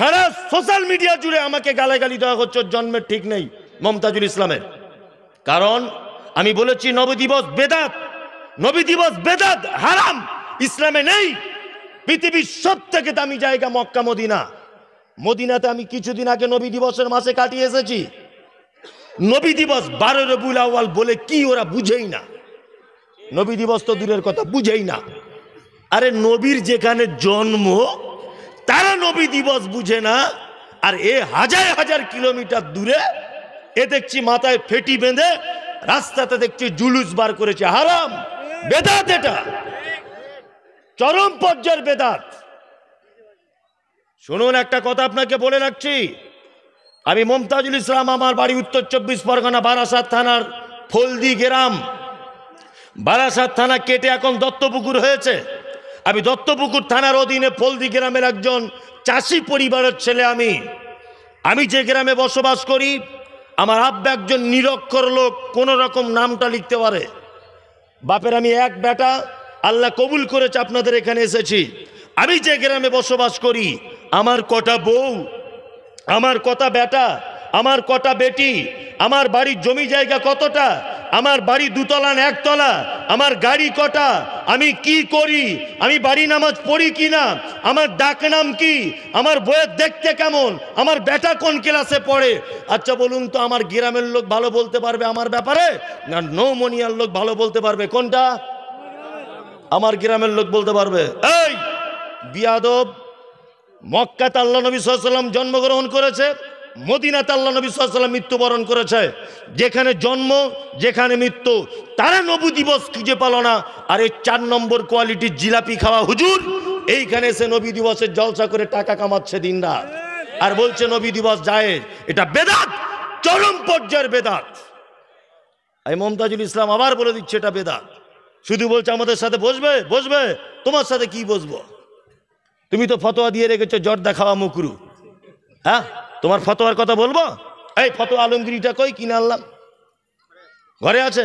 সারা social media জুড়ে আমাকে গালাগালি দেওয়া হচ্ছে জন্মের ঠিক নেই মমতাজুল ইসলামের কারণ আমি বলেছি নবী দিবস বেদাত নবী দিবস বেদাত হারাম ইসলামে নেই পৃথিবীর সব থেকে দামি জায়গা মক্কা মদিনা মদিনাতে আমি কিছুদিন আগে নবী দিবসের মাসে কাটিয়ে এসেছি নবী দিবস বারো রবুল আওয়াল বলে কি ওরা বুঝেই না নবী দিবস তো দূরের কথা বুঝেই না আরে নবীর যেখানে জন্ম নবী দিবস বুঝে না আর এ হাজার হাজার কিলোমিটার দূরে এ দেখছি মাথায় ফেটি বেঁধে রাস্তাতে দেখছি জুলুস বার করেছে হারাম বেদাত এটা চরম পর্যায়ের বেদাত শুনুন একটা কথা আপনাকে বলে রাখছি আমি মমতাজুল ইসলাম আমার বাড়ি উত্তর চব্বিশ পরগনা বারাসাত থানার ফলদি গ্রাম বারাসাত থানা কেটে এখন দত্তপুকুর হয়েছে আমি দত্তপুকুর থানার অধীনে ফলদি গ্রামের একজন চাষি পরিবারের ছেলে আমি আমি যে গ্রামে বসবাস করি আমার আব্বা একজন নিরক্ষর লোক কোন রকম নামটা লিখতে পারে বাপের আমি এক বেটা আল্লাহ কবুল করেছে আপনাদের এখানে এসেছি আমি যে গ্রামে বসবাস করি আমার কটা বউ আমার কটা বেটা আমার কটা বেটি আমার বাড়ির জমি জায়গা কতটা আমার বাড়ি দুতলা একতলা আমার গাড়ি কটা আমি কি করি আমি বাড়ি নামাজ পড়ি কি না আমার ডাক নাম কি আমার বইয়ের দেখতে কেমন আমার বেটা কোন ক্লাসে পড়ে আচ্ছা বলুন তো আমার গ্রামের লোক ভালো বলতে পারবে আমার ব্যাপারে না নৌমনিয়ার লোক ভালো বলতে পারবে কোনটা আমার গ্রামের লোক বলতে পারবে এই বিয়াদব মক্কাত আল্লাহ নবী সাল্লাম জন্মগ্রহণ করেছে মদিনা আল্লাহ নবী সাল্লাম মৃত্যুবরণ করেছে যেখানে জন্ম যেখানে মৃত্যু তারা নবু দিবস খুঁজে পাল না আর এই চার নম্বর কোয়ালিটির জিলাপি খাওয়া হুজুর এইখানে এসে নবী দিবসের জলসা করে টাকা কামাচ্ছে দিন রাত আর বলছে নবী দিবস যায় এটা বেদাত চরম পর্যায়ের বেদাত আমি মমতাজুল ইসলাম আবার বলে দিচ্ছে এটা বেদাত শুধু বলছে আমাদের সাথে বসবে বসবে তোমার সাথে কি বসবো তুমি তো ফতোয়া দিয়ে রেখেছো জর্দা খাওয়া মুকরু হ্যাঁ তোমার ফতোয়ার কথা বলবো এই ফতো আলমগিরিটা কই কিনে আনলাম ঘরে আছে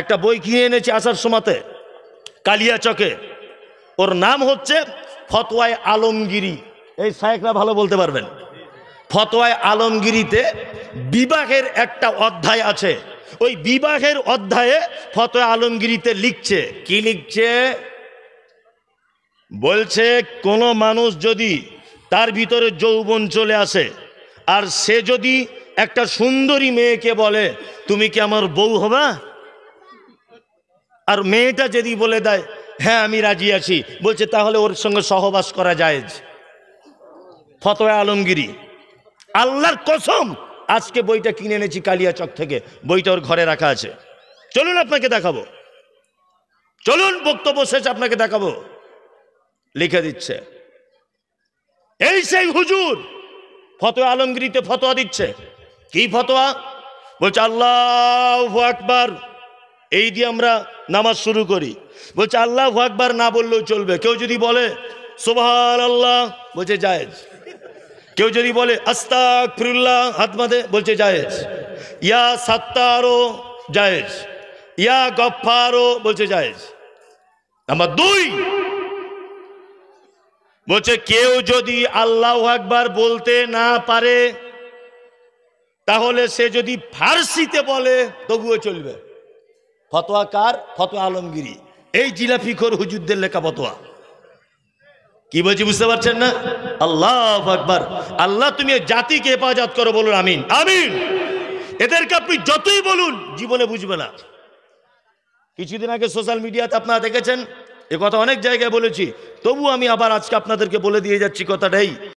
একটা বই কিনে এনেছি আসার সময়তে কালিয়া চকে ওর নাম হচ্ছে ফতোয়ায় আলমগিরি এই সাহেকরা ভালো বলতে পারবেন ফতোয়ায় আলমগিরিতে বিবাহের একটা অধ্যায় আছে ওই বিবাহের অধ্যায়ে ফতোয়া আলমগিরিতে লিখছে কি লিখছে বলছে কোনো মানুষ যদি তার ভিতরে যৌবন চলে আসে আর সে যদি একটা সুন্দরী মেয়েকে বলে তুমি কি আমার বউ হবা আর মেয়েটা যদি বলে দেয় হ্যাঁ আমি রাজি আছি বলছে তাহলে ওর সঙ্গে সহবাস করা যায় ফতোয়া আলমগিরি আল্লাহর কসম আজকে বইটা কিনে এনেছি কালিয়াচক থেকে বইটা ওর ঘরে রাখা আছে চলুন আপনাকে দেখাবো চলুন বক্তব্য শেষ আপনাকে দেখাবো লিখে দিচ্ছে এই সেই হুজুর ফতোয়া আলমগিরিতে ফতোয়া দিচ্ছে কি ফতোয়া বলছে আল্লাহ আকবার এই দিয়ে আমরা নামাজ শুরু করি বলছে আল্লাহ আকবার না বললেও চলবে কেউ যদি বলে সোভাল আল্লাহ বলছে জায়েজ কেউ যদি বলে আস্তাক ফিরুল্লাহ হাত মাদে বলছে জায়েজ ইয়া সাত্তারও জায়েজ ইয়া গফারও বলছে জায়েজ নাম্বার দুই বলছে কেউ যদি আল্লাহ আকবার বলতে না পারে তাহলে সে যদি ফার্সিতে বলে তবুও চলবে ফতোয়া কার ফতোয়া আলমগিরি এই জিলাফিখর হুজুরদের লেখা ফতোয়া কি বলছি বুঝতে পারছেন না আল্লাহ আকবার আল্লাহ তুমি জাতিকে হেফাজত করো বলুন আমিন আমিন এদেরকে আপনি যতই বলুন জীবনে বুঝবে না কিছুদিন আগে সোশ্যাল মিডিয়াতে আপনারা দেখেছেন এ কথা অনেক জায়গায় বলেছি তবু আমি আবার আজকে আপনাদেরকে বলে দিয়ে যাচ্ছি কথাটাই